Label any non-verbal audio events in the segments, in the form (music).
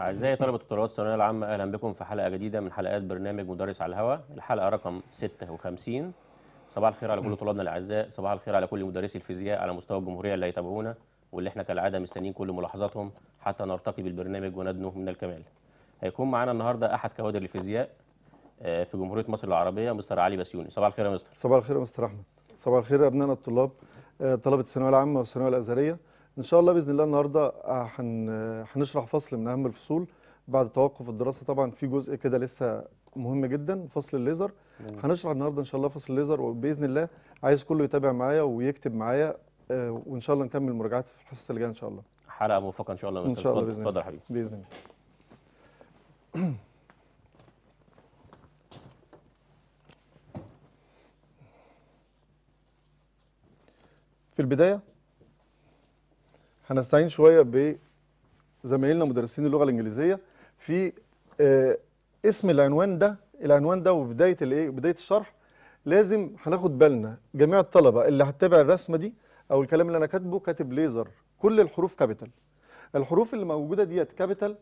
أعزائي طلبة الطلبات الثانوية العامة أهلا بكم في حلقة جديدة من حلقات برنامج مدرس على الهواء الحلقة رقم 56 صباح الخير على كل طلابنا الأعزاء صباح الخير على كل مدرسي الفيزياء على مستوى الجمهورية اللي هيتابعونا واللي احنا كالعادة مستنيين كل ملاحظاتهم حتى نرتقي بالبرنامج وندنو من الكمال هيكون معانا النهاردة أحد كوادر الفيزياء آه، في جمهورية مصر العربية مستر علي بسيوني صباح الخير يا مستر صباح الخير يا مستر أحمد صباح الخير يا أبنائنا الطلاب آه، طلبة الثانوية العامة والثانوية الأزهرية ان شاء الله باذن الله النهارده آه، هنشرح فصل من اهم الفصول بعد توقف الدراسه طبعا في جزء كده لسه مهم جدا فصل الليزر هنشرح النهارده ان شاء الله فصل الليزر وباذن الله عايز كله يتابع معايا ويكتب معايا آه، وان شاء الله نكمل المراجعات في الحصه اللي جايه ان شاء الله حلقه موفقه ان شاء الله يا مستر اتفضل حبيبي باذن الله (clears throat) في البدايه هنستعين شويه بزمايلنا مدرسين اللغه الانجليزيه في آه، اسم العنوان ده العنوان ده وبدايه الايه بدايه الشرح لازم هناخد بالنا جميع الطلبه اللي هتتابع الرسمه دي او الكلام اللي انا كاتبه كاتب ليزر كل الحروف كابيتال الحروف اللي موجوده ديت كابيتال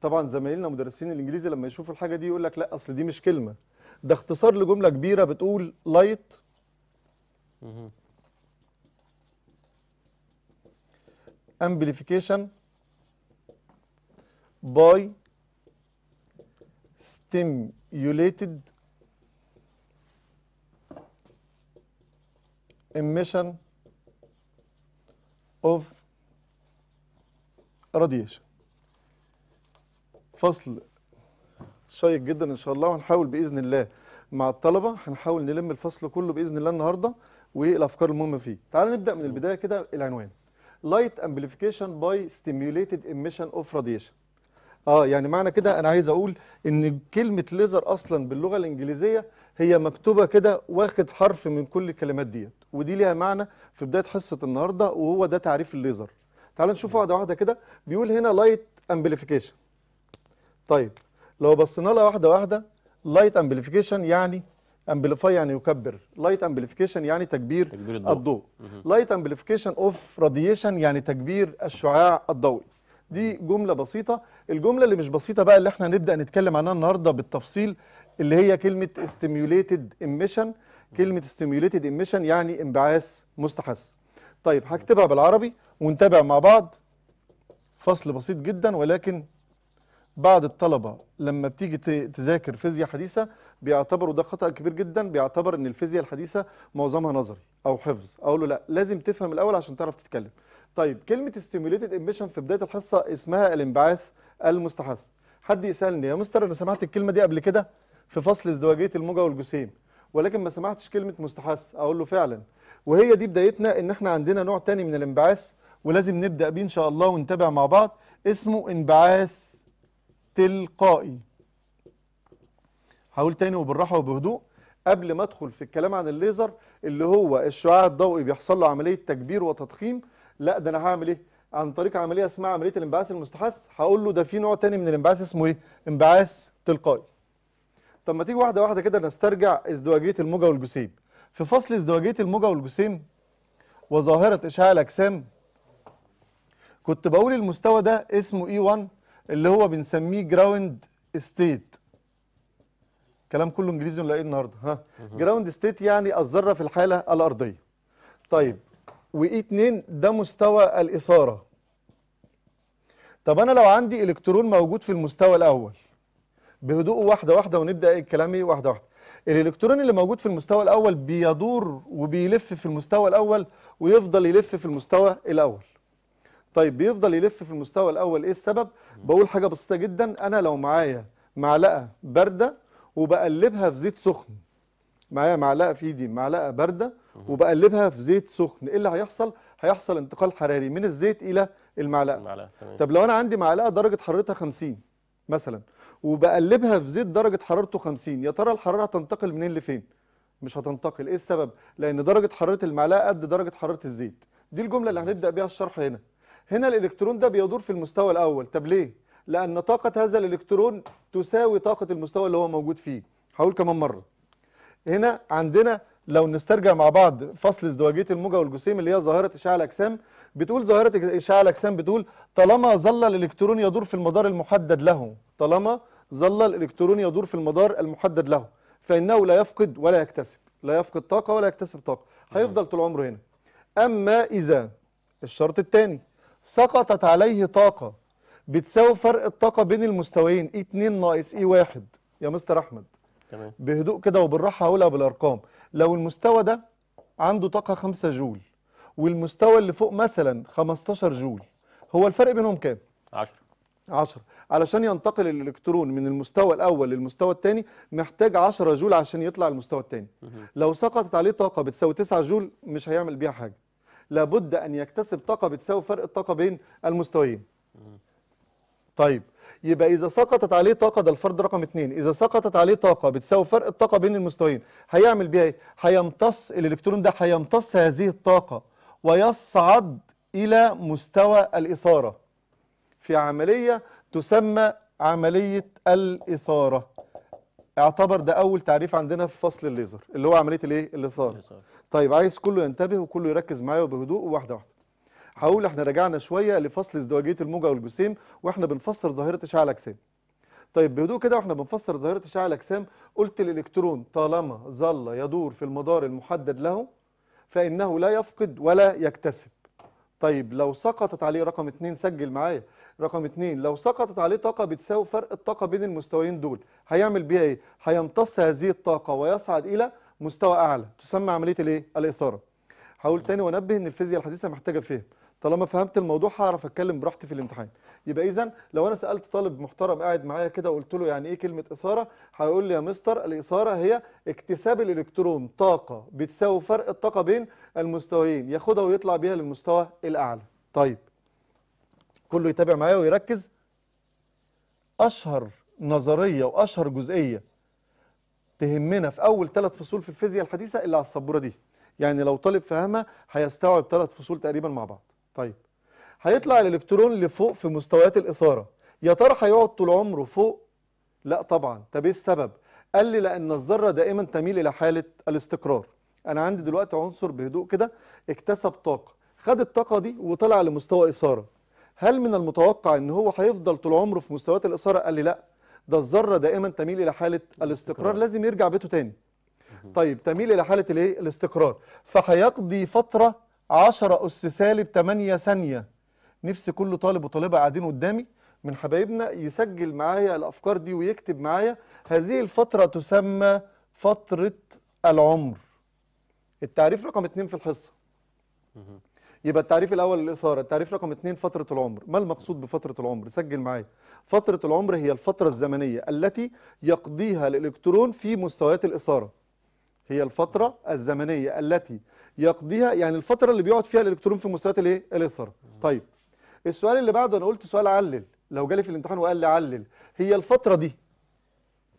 طبعا زمايلنا مدرسين الانجليزي لما يشوفوا الحاجه دي يقول لك لا اصل دي مش كلمه ده اختصار لجمله كبيره بتقول لايت amplification by stimulated emission of radiation فصل شيق جدا ان شاء الله وهنحاول باذن الله مع الطلبه هنحاول نلم الفصل كله باذن الله النهارده والافكار المهمه فيه تعال نبدا من البدايه كده العنوان لايت امبليفيكيشن باي ستيميوليتد ايميشن اوف راديشن اه يعني معنى كده انا عايز اقول ان كلمه ليزر اصلا باللغه الانجليزيه هي مكتوبه كده واخد حرف من كل الكلمات ديت ودي ليها معنى في بدايه حصه النهارده وهو ده تعريف الليزر تعال نشوف واحده واحده كده بيقول هنا لايت امبليفيكيشن طيب لو بصينا لها واحده واحده لايت امبليفيكيشن يعني امبليفاي يعني يكبر لايت امبليفيكيشن يعني تكبير, تكبير الضوء, الضوء. لايت امبليفيكيشن اوف راديشن يعني تكبير الشعاع الضوئي دي جمله بسيطه الجمله اللي مش بسيطه بقى اللي احنا هنبدا نتكلم عنها النهارده بالتفصيل اللي هي كلمه استيميوليتد ايميشن كلمه استيميوليتد ايميشن يعني انبعاث مستحث طيب هكتبها بالعربي ونتابع مع بعض فصل بسيط جدا ولكن بعض الطلبه لما بتيجي تذاكر فيزياء حديثه بيعتبروا ده خطا كبير جدا بيعتبر ان الفيزياء الحديثه معظمها نظري او حفظ اقول له لا لازم تفهم الاول عشان تعرف تتكلم طيب كلمه ستيميوليتد امبيشن في بدايه الحصه اسمها الانبعاث المستحث حد يسالني يا مستر انا سمعت الكلمه دي قبل كده في فصل ازدواجيه الموجه والجسيم ولكن ما سمعتش كلمه مستحث اقول له فعلا وهي دي بدايتنا ان احنا عندنا نوع تاني من الانبعاث ولازم نبدا بيه ان شاء الله ونتابع مع بعض اسمه انبعاث تلقائي هقول تاني وبالراحه وبهدوء قبل ما ادخل في الكلام عن الليزر اللي هو الشعاع الضوئي بيحصل له عمليه تكبير وتضخيم لا ده انا هعمل ايه عن طريق عمليه اسمها عمليه الانبعاث المستحث هقول له ده في نوع تاني من الانبعاث اسمه ايه انبعاث تلقائي طب ما تيجي واحده واحده كده نسترجع ازدواجيه الموجه والجسيم في فصل ازدواجيه الموجه والجسيم وظاهره اشعاع الاجسام كنت بقول المستوى ده اسمه E1 اللي هو بنسميه جراوند ستيت كلام كله انجليزي ولا ايه النهارده ها جراوند ستيت يعني الذره في الحاله الارضيه طيب واي 2 ده مستوى الاثاره طب انا لو عندي الكترون موجود في المستوى الاول بهدوء واحده واحده ونبدا الكلام ايه واحده واحده الالكترون اللي موجود في المستوى الاول بيدور وبيلف في المستوى الاول ويفضل يلف في المستوى الاول طيب بيفضل يلف في المستوى الاول ايه السبب بقول حاجه بسيطه جدا انا لو معايا معلقه بارده وبقلبها في زيت سخن معايا معلقه في ايدي معلقه بارده وبقلبها في زيت سخن ايه اللي هيحصل هيحصل انتقال حراري من الزيت الى المعلقه المعلقه تمام طب لو انا عندي معلقه درجه حرارتها 50 مثلا وبقلبها في زيت درجه حرارته 50 يا ترى الحراره هتنتقل منين لفين مش هتنتقل ايه السبب لان درجه حراره المعلقه قد درجه حراره الزيت دي الجمله اللي هنبدا بيها الشرح هنا هنا الإلكترون ده بيدور في المستوى الأول طب ليه؟ لأن طاقة هذا الإلكترون تساوي طاقة المستوى اللي هو موجود فيه هقول كمان مرة هنا عندنا لو نسترجع مع بعض فصل ازدواجيه الموجه والجسيم اللي هي ظاهره اشعاع الاجسام بتقول ظاهره اشعاع الاجسام بتقول طالما ظل الالكترون يدور في المدار المحدد له طالما ظل الالكترون يدور في المدار المحدد له فانه لا يفقد ولا يكتسب لا يفقد طاقه ولا يكتسب طاقه هيفضل طول عمره هنا اما اذا الشرط الثاني سقطت عليه طاقة بتساوي فرق الطاقة بين المستويين اي 2 ناقص اي 1 يا مستر احمد تمام بهدوء كده وبالراحة هقولها بالارقام لو المستوى ده عنده طاقة 5 جول والمستوى اللي فوق مثلا 15 جول هو الفرق بينهم كام 10 10 علشان ينتقل الالكترون من المستوى الاول للمستوى الثاني محتاج 10 جول عشان يطلع المستوى الثاني لو سقطت عليه طاقه بتساوي 9 جول مش هيعمل بيها حاجه لابد ان يكتسب طاقه بتساوي فرق الطاقه بين المستويين طيب يبقى اذا سقطت عليه طاقه ده الفرد رقم اثنين، اذا سقطت عليه طاقه بتساوي فرق الطاقه بين المستويين هيعمل بيها ايه هيمتص الالكترون ده هيمتص هذه الطاقه ويصعد الى مستوى الاثاره في عمليه تسمى عمليه الاثاره اعتبر ده اول تعريف عندنا في فصل الليزر اللي هو عمليه الايه الاثاره طيب عايز كله ينتبه وكله يركز معايا بهدوء واحده واحده هقول احنا رجعنا شويه لفصل ازدواجيه الموجه والجسيم واحنا بنفسر ظاهره اشعاع الاجسام طيب بهدوء كده واحنا بنفسر ظاهره اشعاع الاجسام قلت الالكترون طالما ظل يدور في المدار المحدد له فانه لا يفقد ولا يكتسب طيب لو سقطت عليه رقم 2 سجل معايا رقم اثنين لو سقطت عليه طاقة بتساوي فرق الطاقة بين المستويين دول هيعمل بيها ايه؟ هيمتص هذه الطاقة ويصعد إلى مستوى أعلى تسمى عملية الايه؟ الإثارة. هقول تاني وانبه ان الفيزياء الحديثة محتاجة فهم. طالما فهمت الموضوع هعرف اتكلم براحتي في الامتحان يبقى اذا لو انا سالت طالب محترم قاعد معايا كده وقلت له يعني ايه كلمه اثاره هيقول لي يا مستر الاثاره هي اكتساب الالكترون طاقه بتساوي فرق الطاقه بين المستويين ياخدها ويطلع بيها للمستوى الاعلى طيب كله يتابع معايا ويركز اشهر نظريه واشهر جزئيه تهمنا في اول ثلاث فصول في الفيزياء الحديثه اللي على السبوره دي يعني لو طالب فهمها هيستوعب ثلاث فصول تقريبا مع بعض طيب هيطلع الالكترون لفوق في مستويات الاثاره يا ترى هيقعد طول عمره فوق لا طبعا طب ايه السبب قال لي لان الذره دائما تميل الى حاله الاستقرار انا عندي دلوقتي عنصر بهدوء كده اكتسب طاقه خد الطاقه دي وطلع لمستوى اثاره هل من المتوقع ان هو هيفضل طول عمره في مستويات الاثاره قال لي لا ده الذره دائما تميل الى حاله الاستقرار لازم يرجع بيته تاني طيب تميل الى حاله الايه الاستقرار فهيقضي فتره 10 اس سالب 8 ثانيه نفسي كل طالب وطالبه قاعدين قدامي من حبايبنا يسجل معايا الافكار دي ويكتب معايا هذه الفتره تسمى فتره العمر التعريف رقم 2 في الحصه يبقى التعريف الاول للاثاره التعريف رقم اثنين فتره العمر ما المقصود بفتره العمر سجل معايا فتره العمر هي الفتره الزمنيه التي يقضيها الالكترون في مستويات الاثاره هي الفتره الزمنيه التي يقضيها يعني الفتره اللي بيقعد فيها الالكترون في مستويات الايه الاثاره طيب السؤال اللي بعده انا قلت سؤال علل لو جالي في الامتحان وقال لي علل هي الفتره دي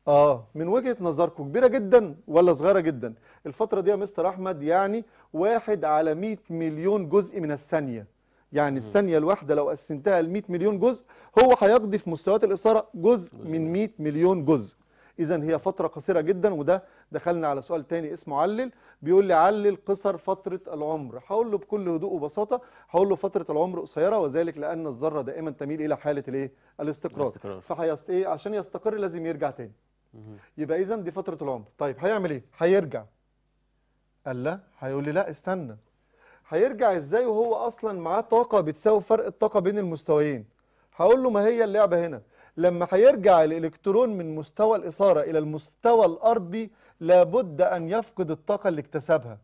اه من وجهة نظركم كبيرة جدا ولا صغيرة جدا الفترة دي يا مستر احمد يعني واحد على 100 مليون جزء من الثانية يعني الثانية الواحدة لو قسمتها ل 100 مليون جزء هو هيقضي في مستويات الإثارة جزء من 100 مليون جزء إذا هي فترة قصيرة جدا وده دخلنا على سؤال تاني اسمه علل بيقول لي علل قصر فترة العمر هقول له بكل هدوء وبساطة هقول له فترة العمر قصيرة وذلك لأن الذرة دائما تميل إلى حالة الإيه؟ الاستقرار, الاستقرار. فحيست إيه عشان يستقر لازم يرجع تاني يبقى اذا دي فتره العمر طيب هيعمل ايه هيرجع قال لا هيقول لي لا استنى هيرجع ازاي وهو اصلا معاه طاقه بتساوي فرق الطاقه بين المستويين هقول له ما هي اللعبه هنا لما هيرجع الالكترون من مستوى الاثاره الى المستوى الارضي لابد ان يفقد الطاقه اللي اكتسبها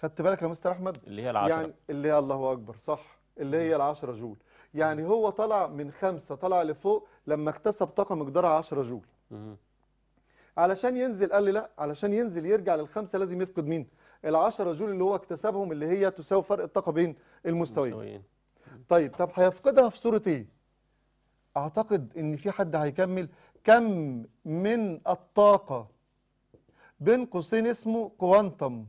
خدت بالك يا مستر احمد اللي هي العشرة يعني اللي هي الله اكبر صح اللي هي العشرة جول يعني هو طلع من خمسة طلع لفوق لما اكتسب طاقه مقدارها 10 جول علشان ينزل قال لي لا علشان ينزل يرجع للخمسه لازم يفقد مين ال 10 جول اللي هو اكتسبهم اللي هي تساوي فرق الطاقه بين المستويين المستويين. طيب طب هيفقدها في صوره ايه اعتقد ان في حد هيكمل كم من الطاقه بين قوسين اسمه كوانتم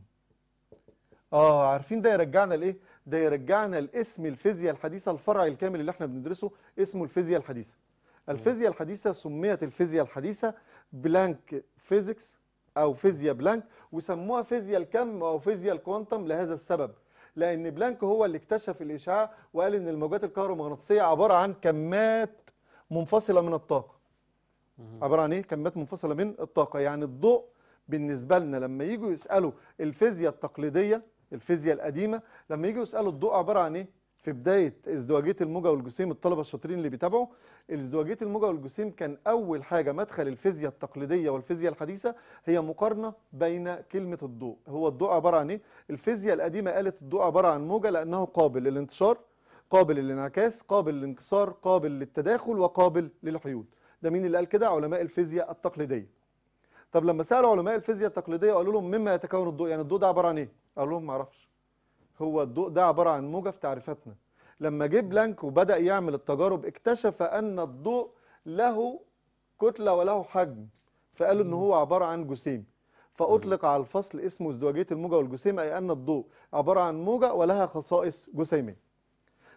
اه عارفين ده يرجعنا لايه ده يرجعنا لاسم الفيزياء الحديثه الفرع الكامل اللي احنا بندرسه اسمه الفيزياء الحديثه الفيزياء الحديثة سميت الفيزياء الحديثة بلانك فيزيكس أو فيزياء بلانك وسموها فيزياء الكم أو فيزياء الكوانتم لهذا السبب لأن بلانك هو اللي اكتشف الإشعاع وقال إن الموجات الكهرومغناطيسية عبارة عن كمات منفصلة من الطاقة عبارة عن إيه؟ كمات منفصلة من الطاقة يعني الضوء بالنسبة لنا لما يجوا يسألوا الفيزياء التقليدية الفيزياء القديمة لما يجوا يسألوا الضوء عبارة عن إيه؟ في بدايه ازدواجيه الموجه والجسيم الطلبه الشاطرين اللي بيتابعوا ازدواجيه الموجه والجسيم كان اول حاجه مدخل الفيزياء التقليديه والفيزياء الحديثه هي مقارنه بين كلمه الضوء هو الضوء عباره عن ايه الفيزياء القديمه قالت الضوء عباره عن موجه لانه قابل للانتشار قابل للانعكاس قابل للانكسار قابل للتداخل وقابل للحيول ده مين اللي قال كده علماء الفيزياء التقليديه طب لما سالوا علماء الفيزياء التقليديه قالوا لهم مما يتكون الضوء يعني الضوء ده عباره عن ايه قالوا لهم ما اعرفش هو الضوء ده عبارة عن موجة في تعريفاتنا لما جه بلانك وبدأ يعمل التجارب اكتشف أن الضوء له كتلة وله حجم فقالوا أن هو عبارة عن جسيم فأطلق على الفصل اسمه ازدواجية الموجة والجسيم أي أن الضوء عبارة عن موجة ولها خصائص جسيمية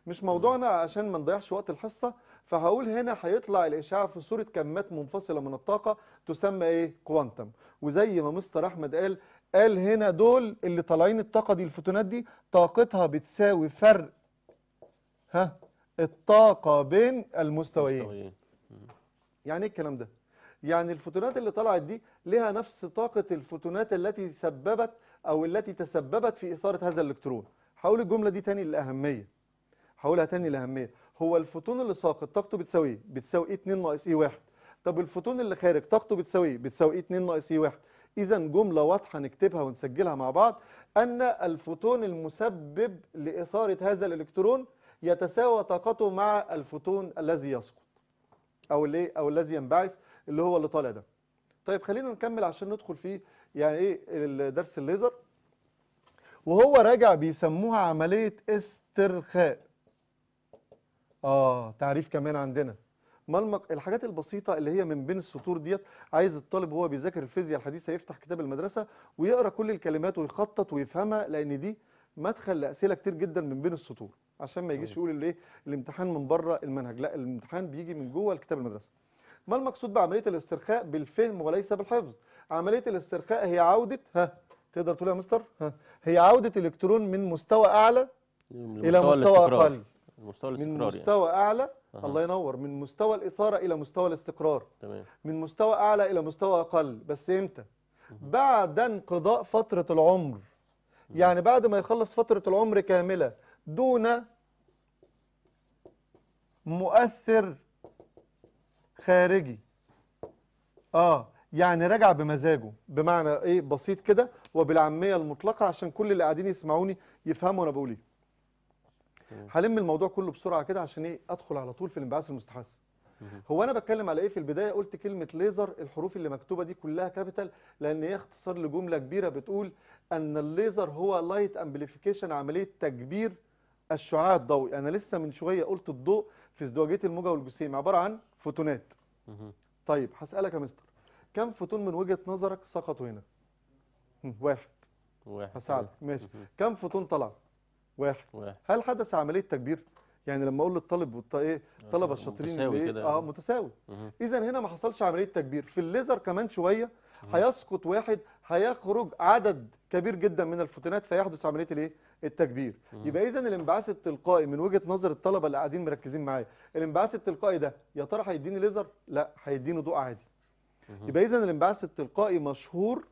مش موضوعنا عشان ما نضيعش وقت الحصة فهقول هنا هيطلع الإشعاع في صورة كمات منفصلة من الطاقة تسمى إيه؟ كوانتم وزي ما مستر أحمد قال قال هنا دول اللي طالعين الطاقة دي الفوتونات دي طاقتها بتساوي فرق ها الطاقة بين المستويين يعني ايه الكلام ده؟ يعني الفوتونات اللي طلعت دي لها نفس طاقة الفوتونات التي سببت أو التي تسببت في إثارة هذا الإلكترون هقول الجملة دي تاني للأهمية هقولها تاني للأهمية هو الفوتون اللي ساقط طاقته بتساوي ايه؟ بتساوي ايه 2 ناقص اي 1 طب الفوتون اللي خارج طاقته بتساوي ايه؟ بتساوي ايه 2 ناقص اي 1 إذا جملة واضحة نكتبها ونسجلها مع بعض أن الفوتون المسبب لإثارة هذا الإلكترون يتساوى طاقته مع الفوتون الذي يسقط أو اللي أو الذي ينبعث اللي هو اللي طالع ده. طيب خلينا نكمل عشان ندخل في يعني إيه درس الليزر وهو راجع بيسموها عملية استرخاء. آه تعريف كمان عندنا ما المق... الحاجات البسيطه اللي هي من بين السطور ديت عايز الطالب وهو بيذاكر الفيزياء الحديثه يفتح كتاب المدرسه ويقرا كل الكلمات ويخطط ويفهمها لان دي مدخل لاسئله كتير جدا من بين السطور عشان ما يجيش أيوة. يقول الايه الامتحان من بره المنهج لا الامتحان بيجي من جوه الكتاب المدرسه ما المقصود بعمليه الاسترخاء بالفهم وليس بالحفظ عمليه الاسترخاء هي عوده ها تقدر تقول يا مستر ها هي عوده الكترون من مستوى اعلى الى مستوى اقل المستوى من يعني. مستوى يعني. اعلى أه. الله ينور من مستوى الاثاره الى مستوى الاستقرار تمام. من مستوى اعلى الى مستوى اقل بس امتى بعد انقضاء فتره العمر يعني بعد ما يخلص فتره العمر كامله دون مؤثر خارجي اه يعني رجع بمزاجه بمعنى ايه بسيط كده وبالعاميه المطلقه عشان كل اللي قاعدين يسمعوني يفهموا انا بقول ايه هلم الموضوع كله بسرعه كده عشان ايه ادخل على طول في الانبعاث المستحث هو انا بتكلم على ايه في البدايه قلت كلمه ليزر الحروف اللي مكتوبه دي كلها كابيتال لان هي اختصار لجمله كبيره بتقول ان الليزر هو لايت امبليفيكيشن عمليه تكبير الشعاع الضوئي انا لسه من شويه قلت الضوء في ازدواجيه الموجه والجسيم عباره عن فوتونات طيب هسالك يا مستر كم فوتون من وجهه نظرك سقطوا هنا واحد واحد هساعدك ماشي كم فوتون طلع واحد, واحد. هل حدث عمليه تكبير يعني لما اقول للطالب والط... ايه الطلبه آه، الشاطرين متساوي كده اه متساوي اذا هنا ما حصلش عمليه تكبير في الليزر كمان شويه هيسقط واحد هيخرج عدد كبير جدا من الفوتونات فيحدث عمليه الايه التكبير مم. يبقى اذا الانبعاث التلقائي من وجهه نظر الطلبه اللي قاعدين مركزين معايا الانبعاث التلقائي ده يا ترى هيديني ليزر لا هيديني ضوء عادي مم. يبقى اذا الانبعاث التلقائي مشهور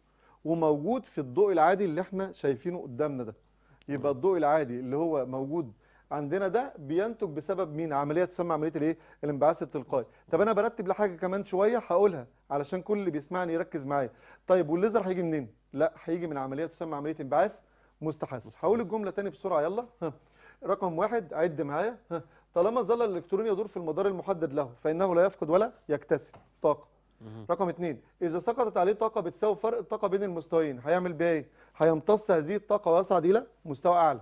وموجود في الضوء العادي اللي احنا شايفينه قدامنا ده يبقى آه. الضوء العادي اللي هو موجود عندنا ده بينتج بسبب مين عمليه تسمى عمليه الايه الانبعاث التلقائي طب انا برتب لحاجه كمان شويه هقولها علشان كل اللي بيسمعني يركز معايا طيب والليزر هيجي منين لا هيجي من عمليه تسمى عمليه انبعاث مستحث هقول الجمله تاني بسرعه يلا ها. رقم واحد عد معايا طالما ظل الالكترون يدور في المدار المحدد له فانه لا يفقد ولا يكتسب طاقه رقم اثنين اذا سقطت عليه طاقه بتساوي فرق الطاقه بين المستويين هيعمل بيها ايه هيمتص هذه الطاقه ويصعد الى مستوى اعلى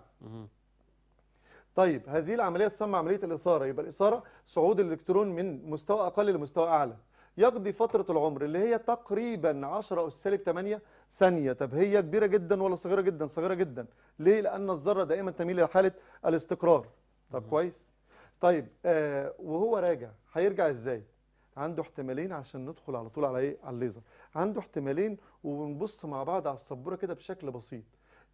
طيب هذه العمليه تسمى عمليه الاثاره يبقى الاثاره صعود الالكترون من مستوى اقل لمستوى اعلى يقضي فتره العمر اللي هي تقريبا 10 اس سالب 8 ثانيه طب هي كبيره جدا ولا صغيره جدا صغيره جدا ليه لان الذره دائما تميل الى حاله الاستقرار طب كويس طيب آه وهو راجع هيرجع ازاي عنده احتمالين عشان ندخل على طول على ايه على الليزر عنده احتمالين وبنبص مع بعض على السبوره كده بشكل بسيط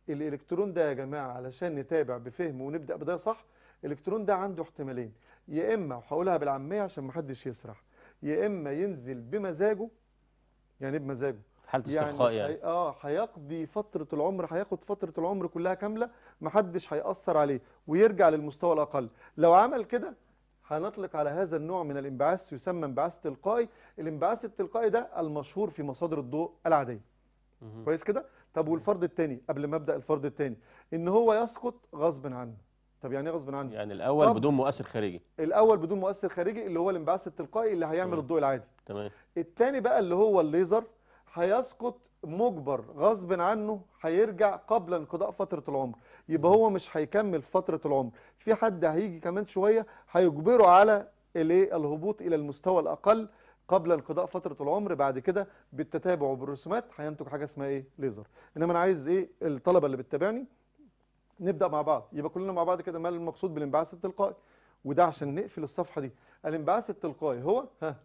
الالكترون ده يا جماعه علشان نتابع بفهم ونبدا بدايه صح الالكترون ده عنده احتمالين يا اما وهقولها بالعاميه عشان ما حدش يسرح يا اما ينزل بمزاجه يعني بمزاجه حاله يعني استرخاء يعني, يعني. اه هيقضي فتره العمر هياخد فتره العمر كلها كامله ما حدش هيأثر عليه ويرجع للمستوى الاقل لو عمل كده هنطلق على هذا النوع من الانبعاث يسمى انبعاث تلقائي الانبعاث التلقائي ده المشهور في مصادر الضوء العاديه كويس كده طب والفرض الثاني قبل ما ابدا الفرض الثاني ان هو يسقط غصب عنه طب يعني ايه غصب عنه يعني الاول بدون مؤثر خارجي الاول بدون مؤثر خارجي اللي هو الانبعاث التلقائي اللي هيعمل الضوء العادي تمام الثاني بقى اللي هو الليزر هيسقط مجبر غصب عنه هيرجع قبل انقضاء فتره العمر يبقى هو مش هيكمل فتره العمر في حد هيجي كمان شويه هيجبره على الهبوط الى المستوى الاقل قبل انقضاء فتره العمر بعد كده بالتتابع وبالرسومات هينتج حاجه اسمها ايه ليزر انما انا عايز ايه الطلبه اللي بتتابعني نبدا مع بعض يبقى كلنا مع بعض كده ما المقصود بالانبعاث التلقائي وده عشان نقفل الصفحه دي الانبعاث التلقائي هو ها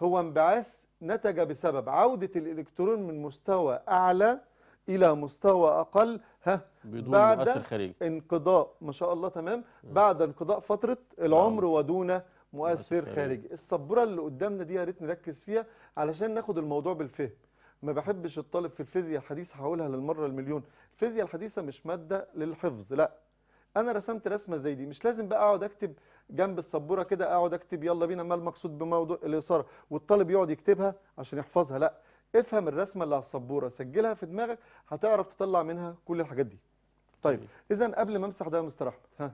هو انبعاث نتج بسبب عودة الإلكترون من مستوى أعلى إلى مستوى أقل ها بدون بعد مؤثر خارجي انقضاء ما شاء الله تمام بعد انقضاء فترة العمر نعم. ودون مؤثر خارجي السبورة اللي قدامنا دي يا ريت نركز فيها علشان ناخد الموضوع بالفهم ما بحبش الطالب في الفيزياء الحديثة هقولها للمرة المليون الفيزياء الحديثة مش مادة للحفظ لا انا رسمت رسمه زي دي مش لازم بقى اقعد اكتب جنب السبوره كده اقعد اكتب يلا بينا ما المقصود بموضوع الاثاره والطالب يقعد يكتبها عشان يحفظها لا افهم الرسمه اللي على السبوره سجلها في دماغك هتعرف تطلع منها كل الحاجات دي طيب اذا قبل ما امسح ده يا مستر احمد ها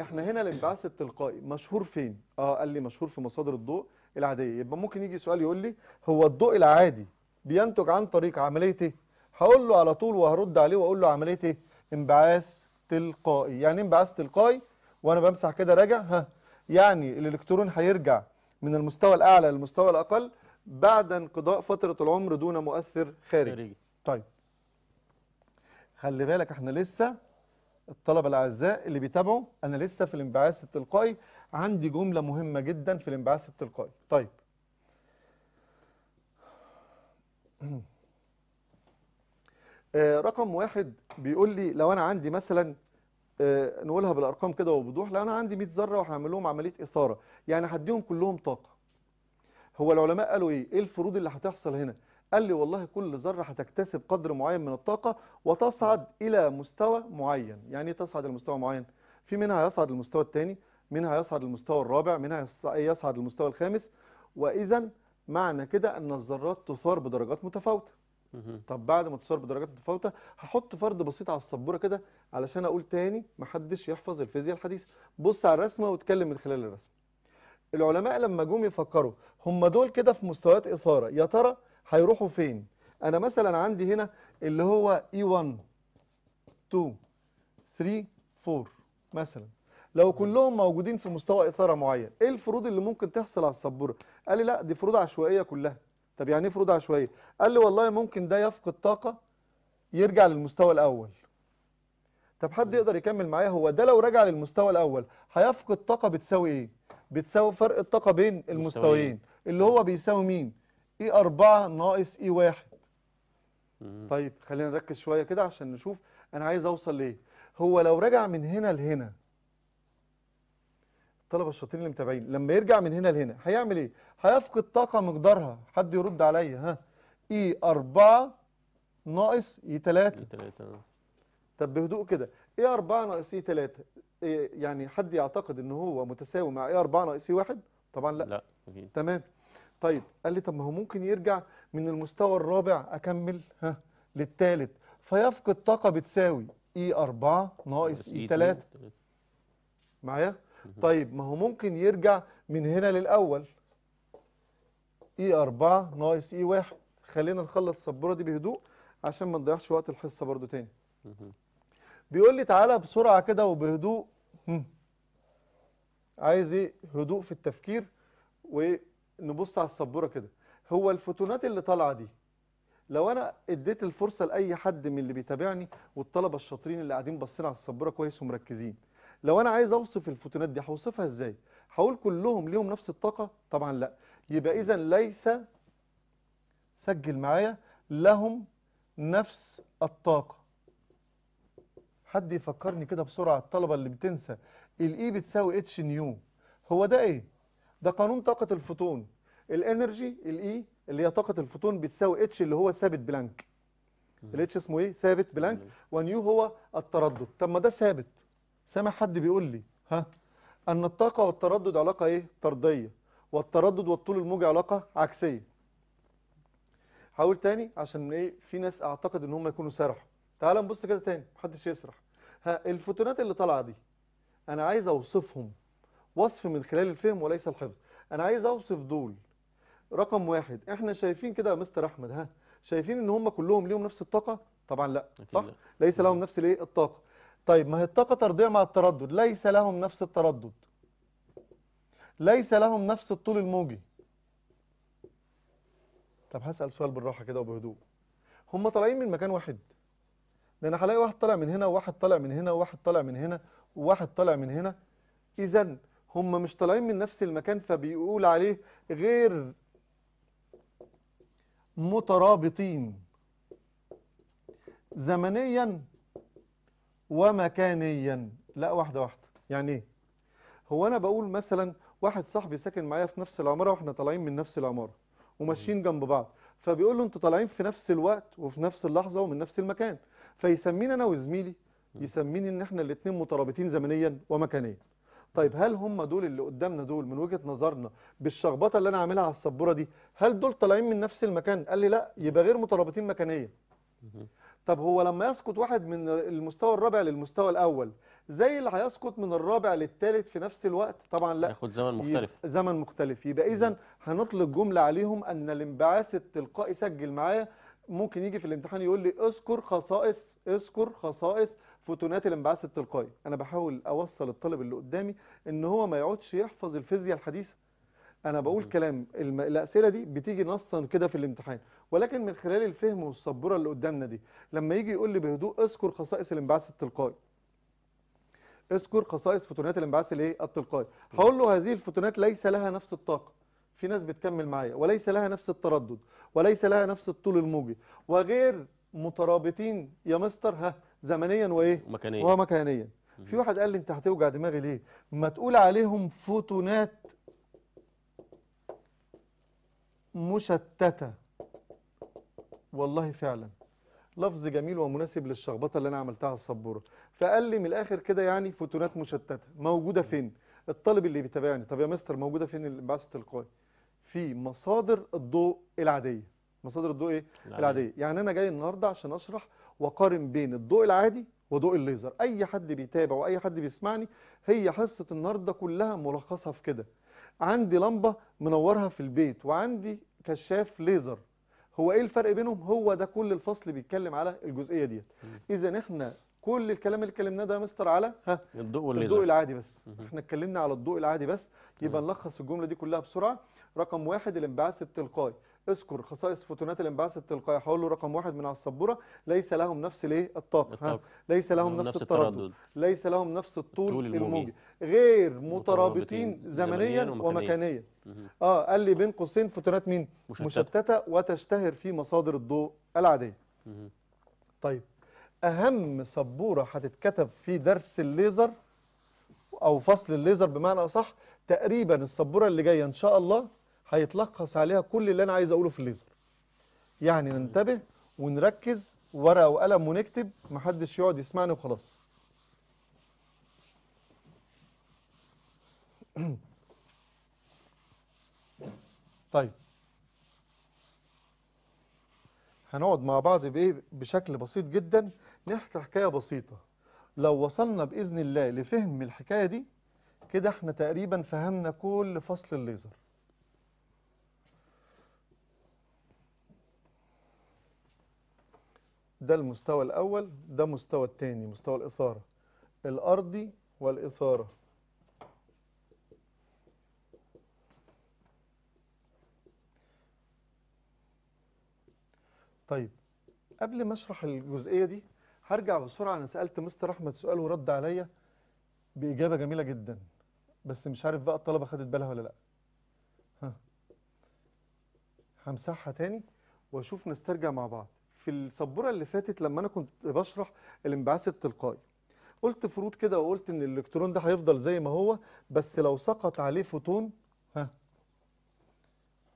احنا هنا الانبعاث التلقائي مشهور فين اه قال لي مشهور في مصادر الضوء العاديه يبقى ممكن يجي سؤال يقول لي هو الضوء العادي بينتج عن طريق عمليه ايه هقول له على طول وهرد عليه واقول له عمليه ايه انبعاث تلقائي يعني انبعاث تلقائي وانا بمسح كده راجع ها يعني الالكترون هيرجع من المستوى الاعلى للمستوى الاقل بعد انقضاء فتره العمر دون مؤثر خارجي خارجي طيب خلي بالك احنا لسه الطلبه الاعزاء اللي بيتابعوا انا لسه في الانبعاث التلقائي عندي جمله مهمه جدا في الانبعاث التلقائي طيب (clears throat) آه، رقم واحد بيقول لي لو انا عندي مثلا آه، نقولها بالارقام كده وبوضوح لو انا عندي 100 ذره وهعمل لهم عمليه اثاره يعني هديهم كلهم طاقه هو العلماء قالوا ايه ايه الفروض اللي هتحصل هنا قال لي والله كل ذره هتكتسب قدر معين من الطاقه وتصعد الى مستوى معين يعني ايه تصعد لمستوى معين في منها يصعد للمستوى الثاني منها يصعد للمستوى الرابع منها يصعد للمستوى الخامس واذا معنى كده ان الذرات تثار بدرجات متفاوته طب بعد ما تصور بدرجات متفاوته هحط فرض بسيط على السبوره كده علشان اقول تاني محدش يحفظ الفيزياء الحديثه بص على الرسمه واتكلم من خلال الرسمه العلماء لما جم يفكروا هم دول كده في مستويات اثاره يا ترى هيروحوا فين انا مثلا عندي هنا اللي هو اي 1 2 3 4 مثلا لو كلهم موجودين في مستوى اثاره معين ايه الفروض اللي ممكن تحصل على السبوره قال لي لا دي فروض عشوائيه كلها طب يعني ايه فروض عشوائيه قال لي والله ممكن ده يفقد طاقه يرجع للمستوى الاول طب حد يقدر يكمل معايا هو ده لو رجع للمستوى الاول هيفقد طاقه بتساوي ايه بتساوي فرق الطاقه بين المستويين اللي هو بيساوي مين اي 4 ناقص اي 1 طيب خلينا نركز شويه كده عشان نشوف انا عايز اوصل ليه هو لو رجع من هنا لهنا الطلبه الشاطرين اللي متابعين لما يرجع من هنا لهنا هيعمل ايه هيفقد طاقه مقدارها حد يرد عليا ها اي 4 ناقص اي 3 اي 3 آه. طب بهدوء كده اي 4 ناقص اي 3 يعني حد يعتقد ان هو متساوي مع اي 4 ناقص اي 1 طبعا لا لا أكيد. تمام طيب قال لي طب ما هو ممكن يرجع من المستوى الرابع اكمل ها للثالث فيفقد طاقه بتساوي اي 4 ناقص اي 3 معايا طيب ما هو ممكن يرجع من هنا للاول e اي 4 ناقص e اي 1 خلينا نخلص السبوره دي بهدوء عشان ما نضيعش وقت الحصه برده تاني بيقول لي تعالى بسرعه كده وبهدوء عايز ايه هدوء في التفكير ونبص على السبوره كده هو الفوتونات اللي طالعه دي لو انا اديت الفرصه لاي حد من اللي بيتابعني والطلبه الشاطرين اللي قاعدين باصين على السبوره كويس ومركزين لو انا عايز اوصف الفوتونات دي هوصفها ازاي هقول كلهم ليهم نفس الطاقه طبعا لا يبقى اذا ليس سجل معايا لهم نفس الطاقه حد يفكرني كده بسرعه الطلبه اللي بتنسى الاي e بتساوي اتش نيو هو ده ايه ده قانون طاقه الفوتون الانرجي الاي e اللي هي طاقه الفوتون بتساوي اتش اللي هو ثابت بلانك الاتش اسمه ايه ثابت بلانك ونيو هو التردد طب ما ده ثابت سامع حد بيقول لي ها أن الطاقة والتردد علاقة إيه؟ طردية والتردد والطول الموجي علاقة عكسية حاول تاني عشان إيه في ناس أعتقد إن هم يكونوا سرحوا تعال نبص كده تاني محدش يسرح ها الفوتونات اللي طالعة دي أنا عايز أوصفهم وصف من خلال الفهم وليس الحفظ أنا عايز أوصف دول رقم واحد احنا شايفين كده يا مستر أحمد ها شايفين إن هم كلهم ليهم نفس الطاقة طبعا لا صح لا. ليس لهم نفس الايه الطاقه طيب ما هي الطاقة طردية مع التردد ليس لهم نفس التردد ليس لهم نفس الطول الموجي طب هسأل سؤال بالراحة كده وبهدوء هم طالعين من مكان واحد لأن هلاقي واحد طالع من هنا وواحد طالع من هنا وواحد طالع من هنا وواحد طالع من هنا إذا هم مش طالعين من نفس المكان فبيقول عليه غير مترابطين زمنيا ومكانيا لا واحدة واحدة يعني ايه هو انا بقول مثلا واحد صاحبي ساكن معايا في نفس العمارة واحنا طالعين من نفس العمارة وماشيين جنب بعض فبيقول له انتوا طالعين في نفس الوقت وفي نفس اللحظة ومن نفس المكان فيسميني انا وزميلي يسميني ان احنا الاثنين مترابطين زمنيا ومكانيا طيب هل هم دول اللي قدامنا دول من وجهة نظرنا بالشخبطة اللي انا عاملها على السبورة دي هل دول طالعين من نفس المكان قال لي لا يبقى غير مترابطين مكانيا طب هو لما يسقط واحد من المستوى الرابع للمستوى الأول زي اللي هيسقط من الرابع للثالث في نفس الوقت طبعا لا هياخد زمن مختلف زمن مختلف يبقى إذا هنطلق جملة عليهم أن الانبعاث التلقائي سجل معايا ممكن يجي في الامتحان يقول لي اذكر خصائص اذكر خصائص فوتونات الانبعاث التلقائي انا بحاول اوصل الطالب اللي قدامي ان هو ما يقعدش يحفظ الفيزياء الحديثه انا بقول كلام الم... الاسئله دي بتيجي نصا كده في الامتحان ولكن من خلال الفهم والسبوره اللي قدامنا دي لما يجي يقول لي بهدوء اذكر خصائص الانبعاث التلقائي اذكر خصائص فوتونات الانبعاث الايه التلقائي هقول له هذه الفوتونات ليس لها نفس الطاقه في ناس بتكمل معايا وليس لها نفس التردد وليس لها نفس الطول الموجي وغير مترابطين يا مستر ها زمنيا وايه ومكانيا ومكانيا في واحد قال لي انت هتوجع دماغي ليه ما تقول عليهم فوتونات مشتتة والله فعلا لفظ جميل ومناسب للشخبطة اللي أنا عملتها على السبورة فقال لي من الآخر كده يعني فوتونات مشتتة موجودة فين؟ الطالب اللي بيتابعني طب يا مستر موجودة فين الانبعاث التلقائي؟ في مصادر الضوء العادية مصادر الضوء إيه؟ العادية. العادية يعني أنا جاي النهاردة عشان أشرح وأقارن بين الضوء العادي وضوء الليزر أي حد بيتابع وأي حد بيسمعني هي حصة النهاردة كلها ملخصها في كده عندي لمبة منورها في البيت وعندي كشاف ليزر هو ايه الفرق بينهم هو ده كل الفصل بيتكلم على الجزئية ديت اذا احنا كل الكلام اللي اتكلمناه ده يا مستر على ها الضوء والليزر الضوء العادي بس مم. احنا اتكلمنا على الضوء العادي بس يبقى نلخص الجملة دي كلها بسرعة رقم واحد الانبعاث التلقائي اذكر خصائص فوتونات الانبعاث التلقائي هقول له رقم واحد من على السبوره ليس لهم نفس الايه الطاقه الطاق. ليس لهم نفس, نفس التردد. التردد ليس لهم نفس الطول الموجي. الموجي غير مترابطين زمنيا ومكانيا اه قال لي بين قوسين فوتونات مين مشتتة. مشتته وتشتهر في مصادر الضوء العاديه طيب اهم سبوره هتتكتب في درس الليزر او فصل الليزر بمعنى اصح تقريبا السبوره اللي جايه ان شاء الله هيتلخص عليها كل اللي انا عايز اقوله في الليزر يعني ننتبه ونركز ورقه وقلم ونكتب محدش يقعد يسمعني وخلاص (clears throat) طيب هنقعد مع بعض بايه بشكل بسيط جدا نحكي حكايه بسيطه لو وصلنا باذن الله لفهم الحكايه دي كده احنا تقريبا فهمنا كل فصل الليزر ده المستوى الأول ده مستوى الثاني مستوى الإثارة الأرضي والإثارة طيب قبل ما اشرح الجزئية دي هرجع بسرعة أنا سألت مستر أحمد سؤال ورد عليا بإجابة جميلة جدا بس مش عارف بقى الطلبة خدت بالها ولا لأ ها همسحها تاني وأشوف نسترجع مع بعض في السبوره اللي فاتت لما انا كنت بشرح الانبعاث التلقائي قلت فروض كده وقلت ان الالكترون ده هيفضل زي ما هو بس لو سقط عليه فوتون ها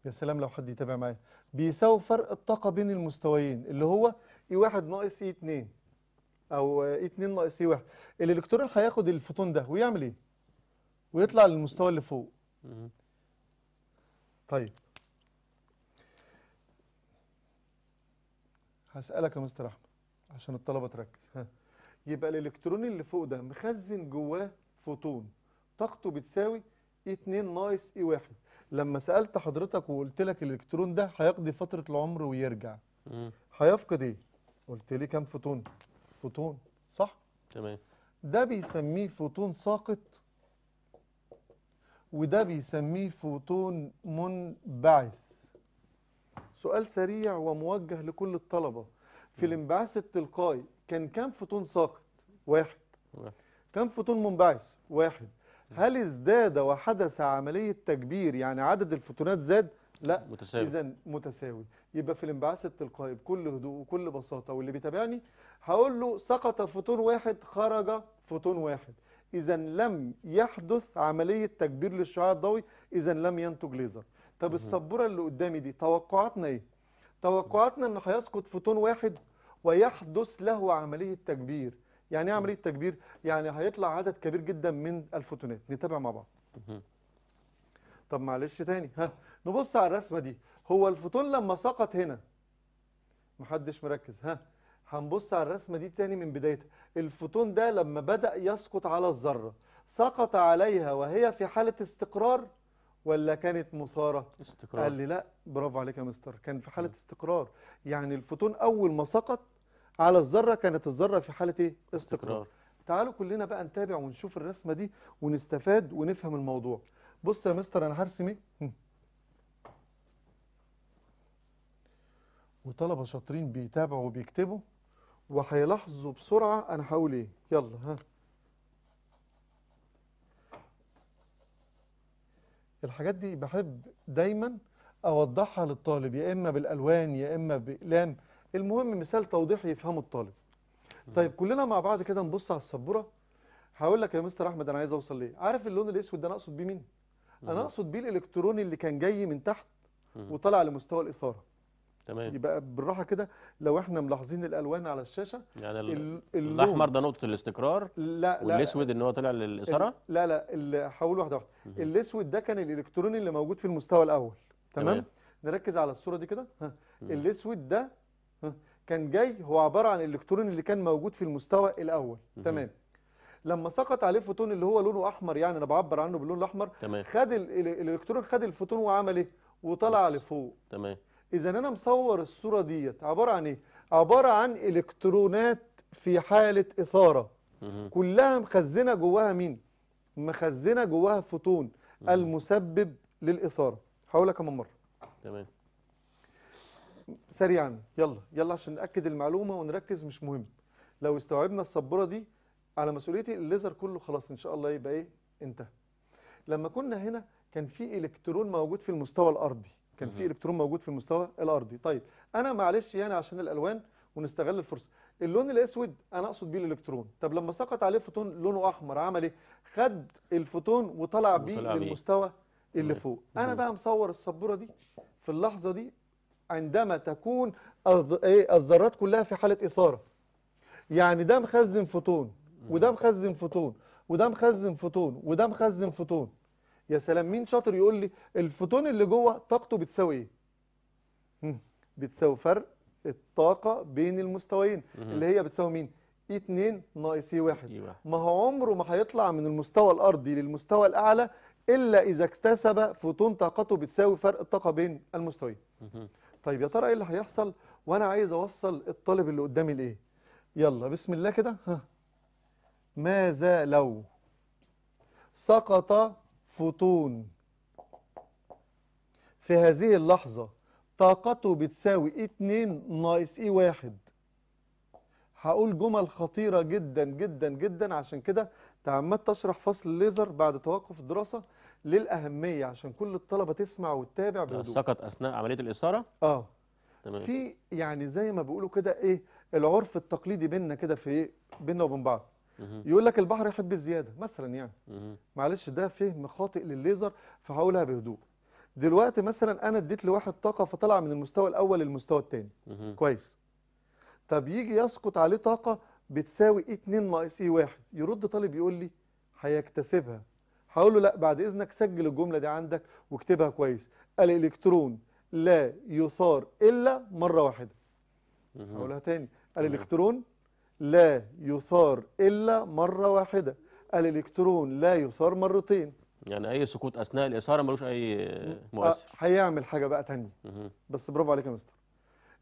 يا سلام لو حد يتابع معايا بيساوي فرق الطاقه بين المستويين اللي هو e اي 1 ناقص e اي 2 او e اي 2 ناقص اي 1 الالكترون هياخد الفوتون ده ويعمل ايه ويطلع للمستوى اللي فوق طيب هسألك يا مستر أحمد عشان الطلبة تركز ها. يبقى الإلكترون اللي فوق ده مخزن جواه فوتون طاقته بتساوي اي 2 ناقص اي 1 لما سألت حضرتك وقلت لك الإلكترون ده هيقضي فترة العمر ويرجع هيفقد إيه؟ قلت لي كام فوتون؟ فوتون صح؟ تمام ده بيسميه فوتون ساقط وده بيسميه فوتون منبعث سؤال سريع وموجه لكل الطلبة في الانبعاث التلقائي كان كم فوتون ساقط واحد كم فوتون منبعث واحد هل ازداد وحدث عملية تكبير يعني عدد الفوتونات زاد لا متساوي اذا متساوي يبقى في الانبعاث التلقائي بكل هدوء وكل بساطه واللي بيتابعني هقول له سقط فوتون واحد خرج فوتون واحد اذا لم يحدث عمليه تكبير للشعاع الضوئي اذا لم ينتج ليزر طب السبوره اللي قدامي دي توقعاتنا ايه توقعاتنا انه هيسقط فوتون واحد ويحدث له عمليه تكبير يعني ايه عمليه تكبير يعني هيطلع عدد كبير جدا من الفوتونات نتابع مع بعض طب معلش تاني ها نبص على الرسمه دي هو الفوتون لما سقط هنا محدش مركز ها هنبص على الرسمه دي تاني من بدايتها الفوتون ده لما بدا يسقط على الذره سقط عليها وهي في حاله استقرار ولا كانت مثاره استقرار قال لي لا برافو عليك يا مستر كان في حاله استقرار يعني الفوتون اول ما سقط على الذره كانت الذره في حاله ايه استقرار, استقرار. تعالوا كلنا بقى نتابع ونشوف الرسمه دي ونستفاد ونفهم الموضوع بص يا مستر انا هرسم ايه وطلبه شاطرين بيتابعوا وبيكتبوا وهيلاحظوا بسرعه انا هقول ايه يلا ها الحاجات دي بحب دايما اوضحها للطالب يا اما بالالوان يا اما باقلام المهم مثال توضيحي يفهمه الطالب طيب كلنا مع بعض كده نبص على السبوره هقول لك يا مستر احمد انا عايز اوصل ليه عارف اللون الاسود ده انا اقصد بيه مين انا اقصد بيه الالكتروني اللي كان جاي من تحت وطلع لمستوى الاثاره تمام يبقى بالراحه كده لو احنا ملاحظين الالوان على الشاشه يعني ال... الاحمر ده نقطه الاستقرار لا والاسود ان هو طلع للاثاره لا لا هقول واحده واحده الاسود ده كان الالكترون اللي موجود في المستوى الاول تمام, تمام. نركز على الصوره دي كده الاسود ده كان جاي هو عباره عن الالكترون اللي كان موجود في المستوى الاول مم. تمام لما سقط عليه فوتون اللي هو لونه احمر يعني انا بعبر عنه باللون الاحمر تمام. خد الالكترون خد الفوتون وعمل ايه وطلع لفوق تمام اذا انا مصور الصوره ديت عباره عن ايه عباره عن الكترونات في حاله اثاره كلها مخزنه جواها مين مخزنه جواها فوتون المسبب للاثاره هقولها كمان مره تمام سريعا يلا يلا عشان ناكد المعلومه ونركز مش مهم لو استوعبنا السبوره دي على مسؤوليتي الليزر كله خلاص ان شاء الله يبقى ايه انتهى لما كنا هنا كان في الكترون موجود في المستوى الارضي كان في الكترون موجود في المستوى الارضي طيب انا معلش يعني عشان الالوان ونستغل الفرصه اللون الاسود انا اقصد بيه الالكترون طب لما سقط عليه فوتون لونه احمر عمل ايه خد الفوتون وطلع بيه للمستوى اللي فوق انا بقى مصور السبوره دي في اللحظه دي عندما تكون إيه، الذرات كلها في حاله اثاره يعني ده مخزن فوتون وده مخزن فوتون وده مخزن فوتون وده مخزن فوتون يا سلام مين شاطر يقول لي الفوتون اللي جوه طاقته بتساوي ايه بتساوي فرق الطاقه بين المستويين اللي هي بتساوي مين اي 2 ناقص اي 1 ما هو عمره ما هيطلع من المستوى الارضي للمستوى الاعلى الا اذا اكتسب فوتون طاقته بتساوي فرق الطاقه بين المستويين طيب يا ترى ايه اللي هيحصل وانا عايز اوصل الطالب اللي قدامي لايه يلا بسم الله كده ها ماذا لو سقط فوتون في هذه اللحظة طاقته بتساوي اتنين ناقص اي واحد هقول جمل خطيرة جدا جدا جدا عشان كده تعمدت اشرح فصل الليزر بعد توقف الدراسة للأهمية عشان كل الطلبة تسمع وتتابع بهدوء سقط أثناء عملية الإثارة؟ اه تمام في يعني زي ما بيقولوا كده ايه العرف التقليدي بينا كده في ايه بينا وبين بعض يقول لك البحر يحب الزياده مثلا يعني معلش ده فهم خاطئ للليزر فهقولها بهدوء دلوقتي مثلا انا اديت لواحد طاقه فطلع من المستوى الاول للمستوى الثاني كويس طب يجي يسقط عليه طاقه بتساوي اي 2 ناقص اي 1 يرد طالب يقول لي هيكتسبها هقول له لا بعد اذنك سجل الجمله دي عندك واكتبها كويس الالكترون لا يثار الا مره واحده هقولها تاني الالكترون لا يثار إلا مرة واحدة الإلكترون لا يثار مرتين يعني أي سقوط أثناء الإثارة ملوش أي أه، مؤثر هيعمل حاجة بقى تانية بس برافو عليك يا مستر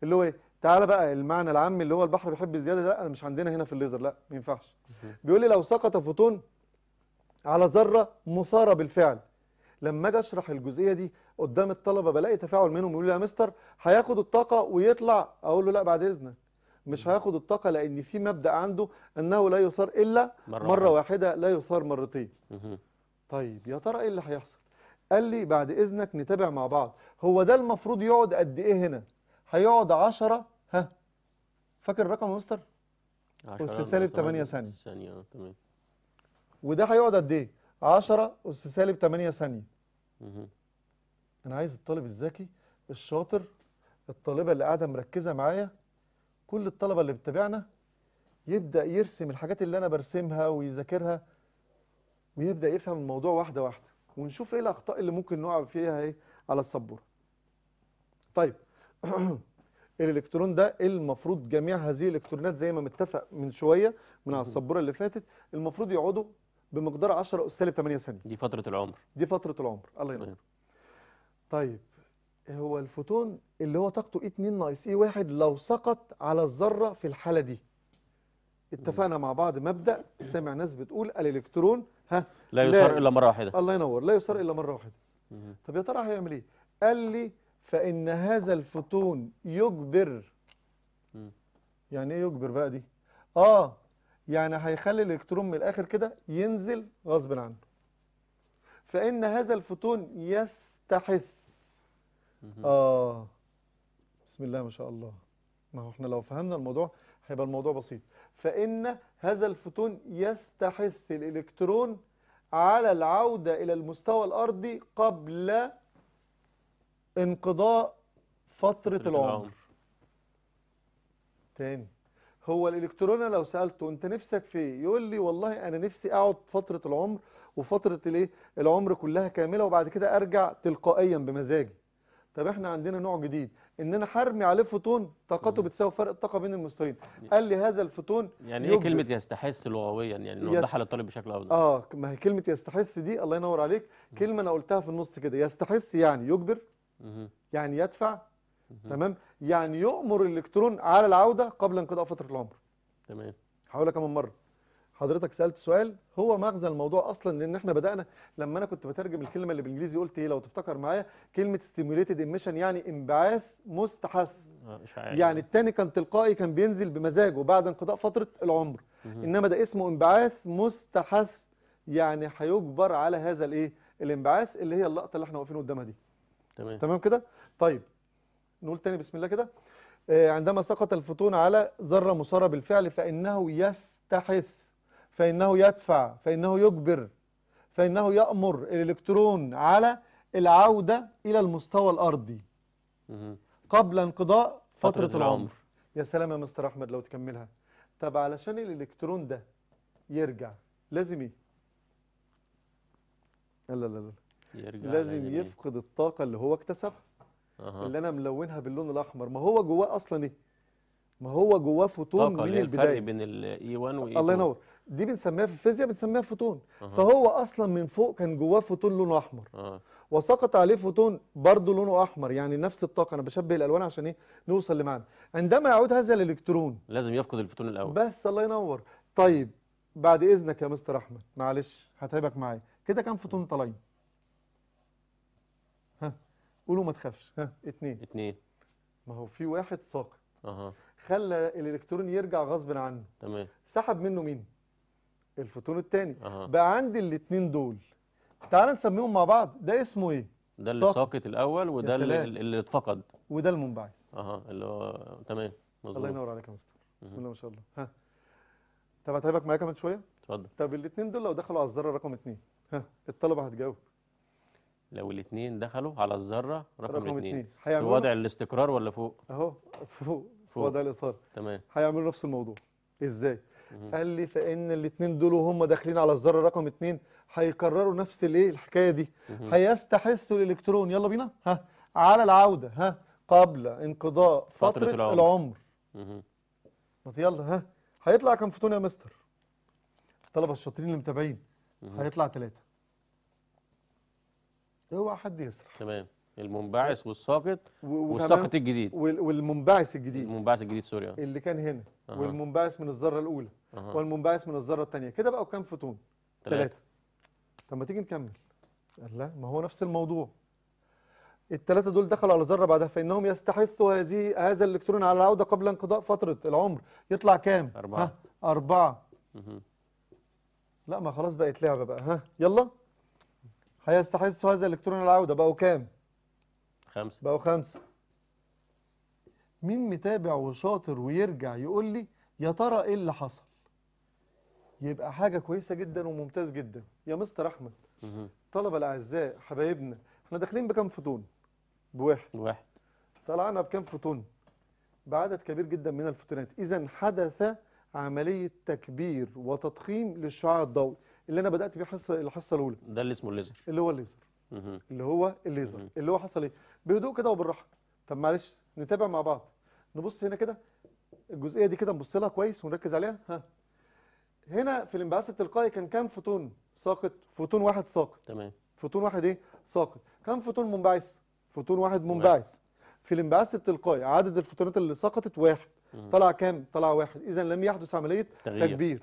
اللي هو إيه تعالى بقى المعنى العام اللي هو البحر بيحب الزيادة لا مش عندنا هنا في الليزر لا ما ينفعش بيقول لي لو سقط فوتون على ذرة مثارة بالفعل لما اجي اشرح الجزئيه دي قدام الطلبه بلاقي تفاعل منهم يقول لي يا مستر هياخد الطاقه ويطلع اقول له لا بعد اذنك مش هياخد الطاقه لان في مبدا عنده انه لا يثار الا مره, مرة واحده لا يثار مرتين طيب يا ترى ايه اللي هيحصل قال لي بعد اذنك نتابع مع بعض هو ده المفروض يقعد قد ايه هنا هيقعد 10 ها فاكر الرقم يا مستر اس سالب 8 ثانيه ثانيه آه، تمام وده هيقعد قد ايه 10 اس سالب 8 ثانيه انا عايز الطالب الذكي الشاطر الطالبه اللي قاعده مركزه معايا كل الطلبه اللي بتتابعنا يبدا يرسم الحاجات اللي انا برسمها ويذاكرها ويبدا يفهم الموضوع واحده واحده ونشوف ايه الاخطاء اللي ممكن نقع فيها ايه على السبوره طيب (clears throat) الالكترون ده المفروض جميع هذه الالكترونات زي ما متفق من شويه من على السبوره اللي فاتت المفروض يقعدوا بمقدار 10 اس سالب 8 ثانيه دي فتره العمر دي فتره العمر الله ينور طيب هو الفوتون اللي هو طاقته اي 2 ناقص اي 1 لو سقط على الذره في الحاله دي اتفقنا مع بعض مبدا سامع ناس بتقول الالكترون ها لا يسار الا مره واحده الله ينور لا يسار الا مره واحده طب يا ترى هيعمل ايه قال لي فان هذا الفوتون يجبر يعني ايه يجبر بقى دي اه يعني هيخلي الالكترون من الاخر كده ينزل غصب عنه فان هذا الفوتون يستحث آه بسم الله ما شاء الله ما هو احنا لو فهمنا الموضوع هيبقى الموضوع بسيط فإن هذا الفوتون يستحث الإلكترون على العودة إلى المستوى الأرضي قبل انقضاء فترة العمر. العمر تاني هو الإلكترون لو سألته أنت نفسك في ايه؟ يقول لي والله أنا نفسي أقعد فترة العمر وفترة الايه العمر كلها كاملة وبعد كده أرجع تلقائيا بمزاجي طب احنا عندنا نوع جديد ان انا هرمي عليه فوتون طاقته بتساوي فرق الطاقه بين المستويين قال لي هذا الفوتون يعني يجب. ايه كلمه يستحس لغويا يعني نوضحها يس... للطالب بشكل اوضح اه ما هي كلمه يستحس دي الله ينور عليك كلمه انا قلتها في النص كده يستحس يعني يجبر يعني يدفع تمام يعني يؤمر الالكترون على العوده قبل انقضاء فتره العمر تمام هقولها كمان مره حضرتك سالت سؤال هو مغزى الموضوع اصلا لان احنا بدانا لما انا كنت بترجم الكلمه اللي بالانجليزي قلت ايه لو تفتكر معايا كلمه ستيميوليتد ايميشن يعني انبعاث مستحث آه، مش عارف. يعني التاني كان تلقائي كان بينزل بمزاجه بعد انقضاء فتره العمر انما ده اسمه انبعاث مستحث يعني هيجبر على هذا الايه الانبعاث اللي هي اللقطه اللي احنا واقفين قدامها دي تمام تمام كده طيب نقول تاني بسم الله كده آه، عندما سقط الفوتون على ذره مثاره بالفعل فانه يستحث فإنه يدفع فإنه يجبر فإنه يأمر الإلكترون على العودة إلى المستوى الأرضي قبل انقضاء فترة, فترة العمر. العمر يا سلام يا مستر أحمد لو تكملها طب علشان الإلكترون ده يرجع لازم إيه؟ لا لا لا يرجع لازم إيه؟ يفقد إيه؟ الطاقة اللي هو اكتسبها أه. اللي أنا ملونها باللون الأحمر ما هو جواه أصلا إيه؟ ما هو جواه فوتون من البدايه الفرق بين الاي 1 2 الله ينور دي بنسميها في الفيزياء بنسميها فوتون أه. فهو اصلا من فوق كان جواه فوتون لونه احمر أه. وسقط عليه فوتون برضه لونه احمر يعني نفس الطاقه انا بشبه الالوان عشان ايه نوصل لمعنى عندما يعود هذا الالكترون لازم يفقد الفوتون الاول بس الله ينور طيب بعد اذنك يا مستر احمد معلش هتعبك معايا كده كام فوتون طالعين ها قولوا ما تخافش ها اتنين اتنين ما هو في واحد ساقط اها خلى الالكترون يرجع غصب عنه تمام سحب منه مين الفوتون الثاني أه. بقى عندي الاثنين دول تعال نسميهم مع بعض ده اسمه ايه ده اللي ساقط الاول وده اللي, اللي اتفقد وده المنبعث اها اللي هو تمام مظبوط الله ينور عليك يا مستر بسم الله ما شاء الله ها طب هتعبك معايا كمان شويه اتفضل طب الاثنين دول لو دخلوا على الذره رقم اثنين ها الطلبه هتجاوب لو الاثنين دخلوا على الذره رقم, رقم اثنين في وضع الاستقرار ولا فوق اهو فوق, فوق. وضع الاثاره تمام هيعملوا نفس الموضوع ازاي قال لي فان الاثنين دول وهم داخلين على الذره رقم اثنين هيكرروا نفس الايه الحكايه دي هيستحثوا الالكترون يلا بينا ها على العوده ها قبل انقضاء فتره, فترة العمر, ما يلا ها هيطلع كم فوتون يا مستر الطلبه الشاطرين اللي متابعين هيطلع ثلاثه اوعى حد يسرح تمام المنبعث طيب. والساقط والساقط الجديد والمنبعث الجديد المنبعث الجديد سوري اللي كان هنا أه. والمنبعث من الذره الاولى أه. والمنبعث من الذره الثانيه كده بقى كام فوتون ثلاثه طب ما تيجي نكمل قال لا ما هو نفس الموضوع الثلاثه دول دخلوا على ذره بعدها فانهم يستحثوا هذه هذا الالكترون على العوده قبل انقضاء فتره العمر يطلع كام اربعه ها؟ اربعه مه. لا ما خلاص بقت لعبه بقى ها يلا هيستحثوا هذا الالكترون على العوده بقوا كام خمسه بقوا خمسه مين متابع وشاطر ويرجع يقول لي يا ترى ايه اللي حصل يبقى حاجة كويسة جدا وممتاز جدا يا مستر أحمد طلبة الأعزاء حبايبنا احنا داخلين بكام فوتون بواحد واحد طلعنا بكام فوتون بعدد كبير جدا من الفوتونات إذا حدث عملية تكبير وتضخيم للشعاع الضوئي اللي أنا بدأت بيه الحصه الحصة الأولى ده اللي اسمه الليزر اللي هو الليزر اللي هو الليزر اللي هو حصل إيه بهدوء كده وبالراحة طب معلش نتابع مع بعض نبص هنا كده الجزئية دي كده نبص لها كويس ونركز عليها ها هنا في الانبعاث التلقائي كان كام فوتون ساقط فوتون واحد ساقط تمام فوتون واحد ايه ساقط كام فوتون منبعث فوتون واحد منبعث في الانبعاث التلقائي عدد الفوتونات اللي سقطت واحد مم. طلع كام طلع واحد اذا لم يحدث عمليه تغيير. تكبير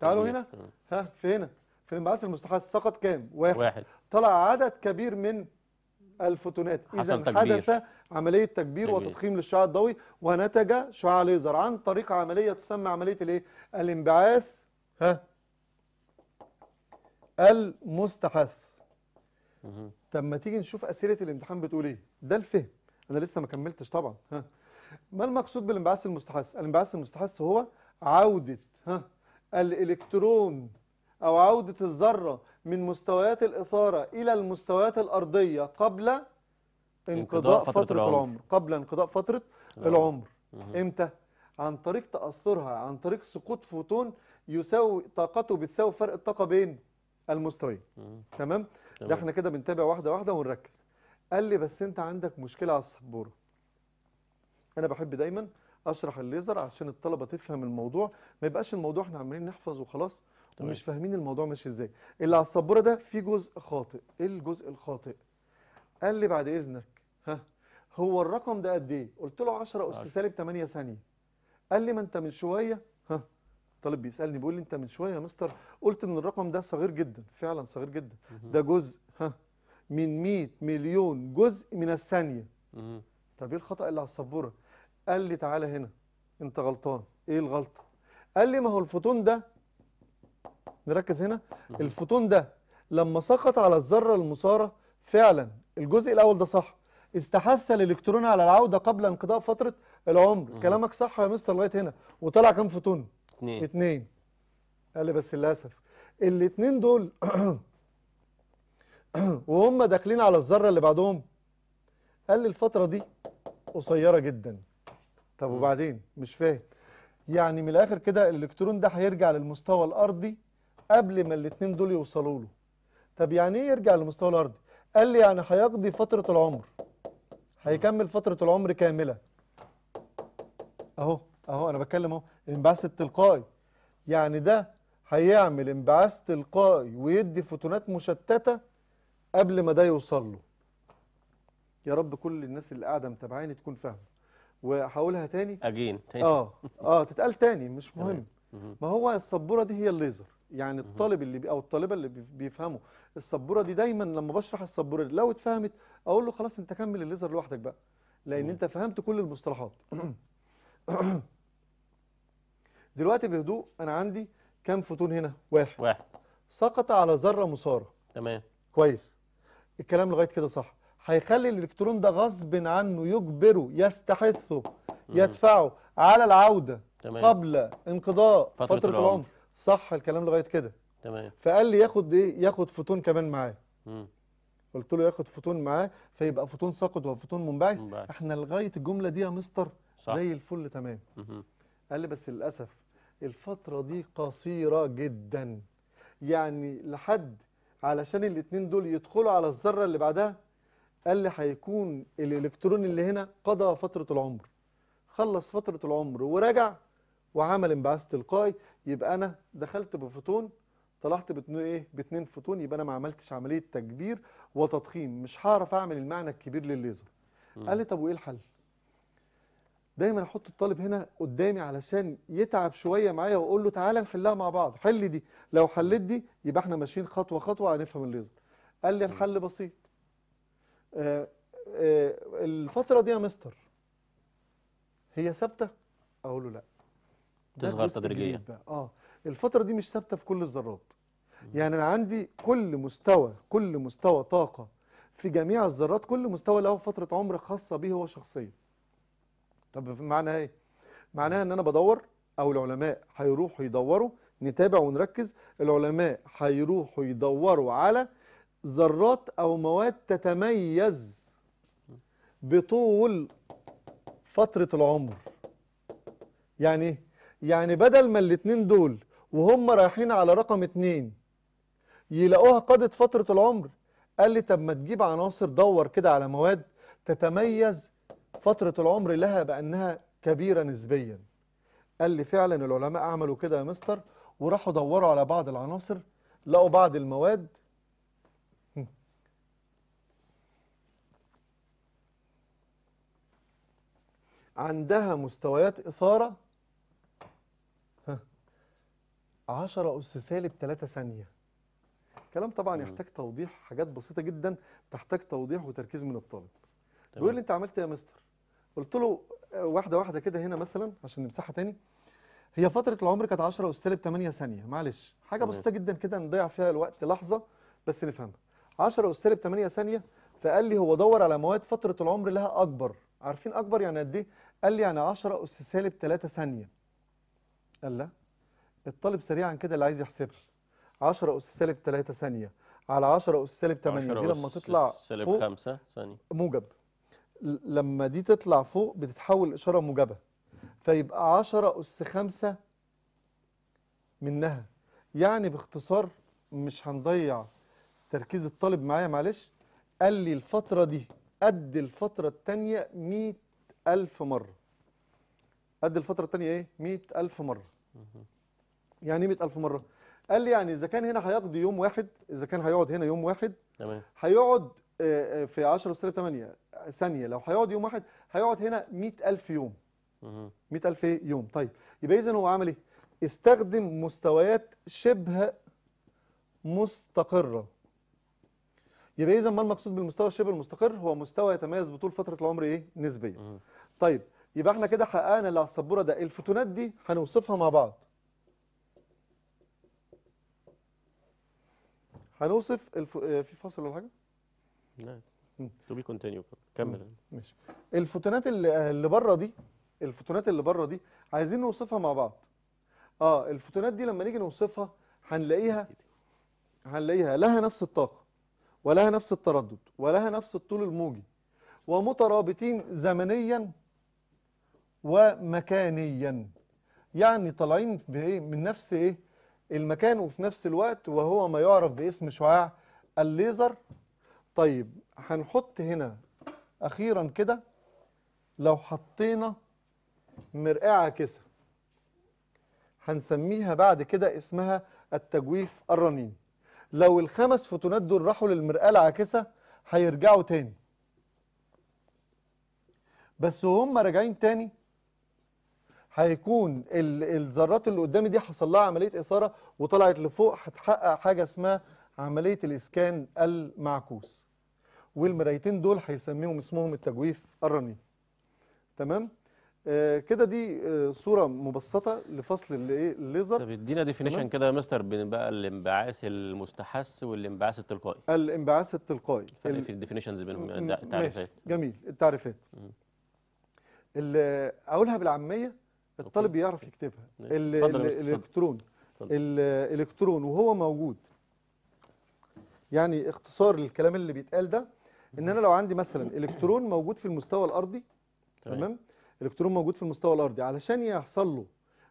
تعالوا هنا ها في هنا في الانبعاث المستحث سقط كام واحد. واحد طلع عدد كبير من الفوتونات اذا حدث عمليه تكبير تكبير وتضخيم للشعاع الضوئي ونتج شعاع ليزر عن طريق عمليه تسمى عمليه الايه الانبعاث ها المستحث طب ما تيجي نشوف اسئله الامتحان بتقول ايه ده الفهم انا لسه ما كملتش طبعا ها ما المقصود بالانبعاث المستحث الانبعاث المستحث هو عوده ها الالكترون او عوده الذره من مستويات الاثاره الى المستويات الارضيه قبل انقضاء فترة, فترة العمر. العمر قبل انقضاء فترة العمر امتى؟ عن طريق تأثرها عن طريق سقوط فوتون يساوي طاقته بتساوي فرق الطاقه بين المستويين تمام ده احنا كده بنتابع واحده واحده ونركز قال لي بس انت عندك مشكله على السبوره انا بحب دايما اشرح الليزر عشان الطلبه تفهم الموضوع ما يبقاش الموضوع احنا عمالين نحفظ وخلاص طبعا. ومش فاهمين الموضوع ماشي ازاي اللي على السبوره ده في جزء خاطئ ايه الجزء الخاطئ قال لي بعد اذنك ها هو الرقم ده قد ايه قلت له 10 اس سالب 8 ثانيه قال لي ما انت من شويه طالب بيسالني بيقول لي انت من شويه يا مستر قلت ان الرقم ده صغير جدا فعلا صغير جدا ده جزء ها من 100 مليون جزء من الثانيه طب ايه الخطا اللي على السبوره قال لي تعالى هنا انت غلطان ايه الغلطه قال لي ما هو الفوتون ده نركز هنا الفوتون ده لما سقط على الذره المثاره فعلا الجزء الاول ده صح استحث الالكترون على العوده قبل انقضاء فتره العمر كلامك صح يا مستر لغايه هنا وطلع كام فوتون اتنين اتنين قال لي بس للاسف الاتنين دول (clears throat) وهم داخلين على الذره اللي بعدهم قال لي الفتره دي قصيره جدا طب وبعدين مش فاهم يعني من الاخر كده الالكترون ده هيرجع للمستوى الارضي قبل ما الاتنين دول يوصلوا له طب يعني ايه يرجع للمستوى الارضي قال لي يعني هيقضي فتره العمر هيكمل فتره العمر كامله اهو اهو انا بتكلم اهو الانبعاث التلقائي يعني ده هيعمل انبعاث تلقائي ويدي فوتونات مشتته قبل ما ده يوصل له يا رب كل الناس اللي قاعده متابعاني تكون فاهمه وهقولها تاني اجين تاني اه اه تتقال تاني مش مهم ما هو السبوره دي هي الليزر يعني الطالب اللي بي او الطالبه اللي بيفهموا السبوره دي دايما لما بشرح السبوره دي لو اتفهمت اقول له خلاص انت كمل الليزر لوحدك بقى لان انت فهمت كل المصطلحات (clears throat) (clears throat) دلوقتي بهدوء انا عندي كام فوتون هنا واحد واحد سقط على ذره مثاره تمام كويس الكلام لغايه كده صح هيخلي الالكترون ده غصب عنه يجبره يستحثه يدفعه على العوده تمام. قبل انقضاء فتره, فترة العمر. العمر صح الكلام لغايه كده تمام فقال لي ياخد ايه ياخد فوتون كمان معاه قلت له ياخد فوتون معاه فيبقى فوتون ساقط وفوتون منبعث احنا لغايه الجمله دي يا مستر صح. زي الفل تمام قال لي بس للاسف الفترة دي قصيرة جدا يعني لحد علشان الاتنين دول يدخلوا على الذرة اللي بعدها قال لي هيكون الالكترون اللي هنا قضى فترة العمر خلص فترة العمر ورجع وعمل انبعاث تلقائي يبقى انا دخلت بفوتون طلعت باتنين ايه باتنين فوتون يبقى انا ما عملتش عمليه تكبير وتضخيم مش هعرف اعمل المعنى الكبير للليزر قال لي طب وايه الحل دايما احط الطالب هنا قدامي علشان يتعب شويه معايا واقول له تعالى نحلها مع بعض حل دي لو حليت دي يبقى احنا ماشيين خطوه خطوه هنفهم اللي يظهر قال لي الحل بسيط آآ آه، آآ آه، الفتره دي يا مستر هي ثابته اقول له لا تصغر تدريجيا اه الفتره دي مش ثابته في كل الذرات يعني انا عندي كل مستوى كل مستوى طاقه في جميع الذرات كل مستوى له فتره عمر خاصه به هو شخصيا طب معناها ايه معناها ان انا بدور او العلماء هيروحوا يدوروا نتابع ونركز العلماء هيروحوا يدوروا على ذرات او مواد تتميز بطول فترة العمر يعني إيه؟ يعني بدل ما الاثنين دول وهم رايحين على رقم اتنين يلاقوها قضت فترة العمر قال لي طب ما تجيب عناصر دور كده على مواد تتميز فترة العمر لها بأنها كبيرة نسبيا قال لي فعلا العلماء عملوا كده يا مستر وراحوا دوروا على بعض العناصر لقوا بعض المواد عندها مستويات إثارة 10 أس سالب 3 ثانية كلام طبعا يحتاج توضيح حاجات بسيطة جدا تحتاج توضيح وتركيز من الطالب بيقول لي أنت عملت إيه يا مستر قلت له آه، واحده واحده كده هنا مثلا عشان نمسحها تاني هي فتره العمر كانت 10 وسالب 8 ثانيه معلش حاجه بسيطه جدا كده نضيع فيها الوقت لحظه بس نفهمها 10 وسالب 8 ثانيه فقال لي هو دور على مواد فتره العمر لها اكبر عارفين اكبر يعني قد ايه قال لي يعني 10 اس سالب 3 ثانيه قال لا الطالب سريعا كده اللي عايز يحسبها 10 اس سالب 3 ثانيه على 10 اس سالب 8 دي لما تطلع سالب 5 ثانيه موجب لما دي تطلع فوق بتتحول لإشارة موجبة فيبقى 10 أس 5 منها يعني باختصار مش هنضيع تركيز الطالب معايا معلش قال لي الفترة دي قد الفترة الثانيه 100000 مرة قد الفترة الثانيه إيه؟ 100000 مرة يعني إيه 100000 مرة؟ قال لي يعني إذا كان هنا هيقضي يوم واحد إذا كان هيقعد هنا يوم واحد تمام هيقعد آه، آه، في 10 أس 8 ثانيه لو هيقعد يوم واحد هيقعد هنا 100000 يوم 100000 يوم طيب يبقى اذا هو عمل ايه استخدم مستويات شبه مستقره يبقى اذا ما المقصود بالمستوى الشبه المستقر هو مستوى يتميز بطول فتره العمر ايه نسبيا طيب يبقى احنا كده حققنا اللي على السبوره ده الفوتونات دي هنوصفها مع بعض هنوصف الف... آه، في فصل ولا حاجه؟ نعم تو بي كونتينيو كمل ماشي الفوتونات اللي اللي بره دي الفوتونات اللي بره دي عايزين نوصفها مع بعض اه الفوتونات دي لما نيجي نوصفها هنلاقيها هنلاقيها لها نفس الطاقه ولها نفس التردد ولها نفس الطول الموجي ومترابطين زمنيا ومكانيا يعني طالعين بايه من نفس ايه المكان وفي نفس الوقت وهو ما يعرف باسم شعاع الليزر طيب هنحط هنا اخيرا كده لو حطينا مرقعه كسر هنسميها بعد كده اسمها التجويف الرنين لو الخمس فوتونات دول راحوا للمرآة العاكسة هيرجعوا تاني بس وهم راجعين تاني هيكون الذرات اللي قدامي دي حصل لها عملية إثارة وطلعت لفوق هتحقق حاجة اسمها عملية الإسكان المعكوس والمرايتين دول هيسميهم اسمهم التجويف الرنين تمام آه كده دي آه صوره مبسطه لفصل الايه الليزر طب ادينا ديفينيشن كده يا مستر بين بقى الانبعاث المستحث والانبعاث التلقائي الانبعاث التلقائي الفرق في الديفينيشنز بينهم يعني التعريفات جميل التعريفات اقولها بالعاميه الطالب يعرف يكتبها ال ال الالكترون الالكترون وهو موجود يعني اختصار للكلام اللي بيتقال ده ان انا لو عندي مثلا الكترون موجود في المستوى الارضي تمام الكترون موجود في المستوى الارضي علشان يحصل له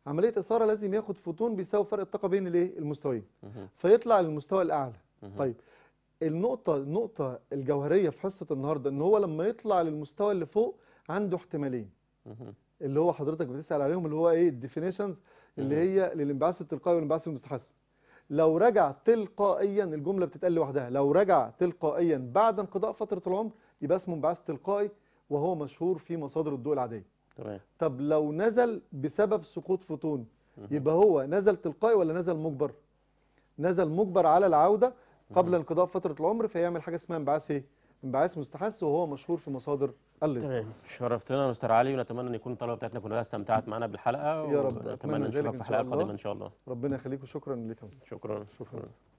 عمليه اثاره لازم ياخد فوتون بيساوي فرق الطاقه بين الايه المستويين فيطلع للمستوى الاعلى طيب النقطه النقطه الجوهريه في حصه النهارده ان هو لما يطلع للمستوى اللي فوق عنده احتمالين اللي هو حضرتك بتسال عليهم اللي هو ايه الديفينيشنز اللي هي للانبعاث التلقائي والانبعاث المستحث لو رجع تلقائيا الجمله بتتقال لوحدها لو رجع تلقائيا بعد انقضاء فتره العمر يبقى اسمه انبعاث تلقائي وهو مشهور في مصادر الضوء العاديه تمام طب لو نزل بسبب سقوط فوتون يبقى هو نزل تلقائي ولا نزل مجبر نزل مجبر على العوده قبل انقضاء فتره العمر فيعمل حاجه اسمها انبعاث ايه انبعاث مستحث وهو مشهور في مصادر الله يسلمك شرفتنا مستر علي ونتمنى ان يكون الطلبه بتاعتنا كلها استمتعت معانا بالحلقه يا رب نتمنى نشوفك في حلقه قادمه ان شاء الله ربنا يخليك وشكرا لك يا مستر شكرا شكرا, شكرا.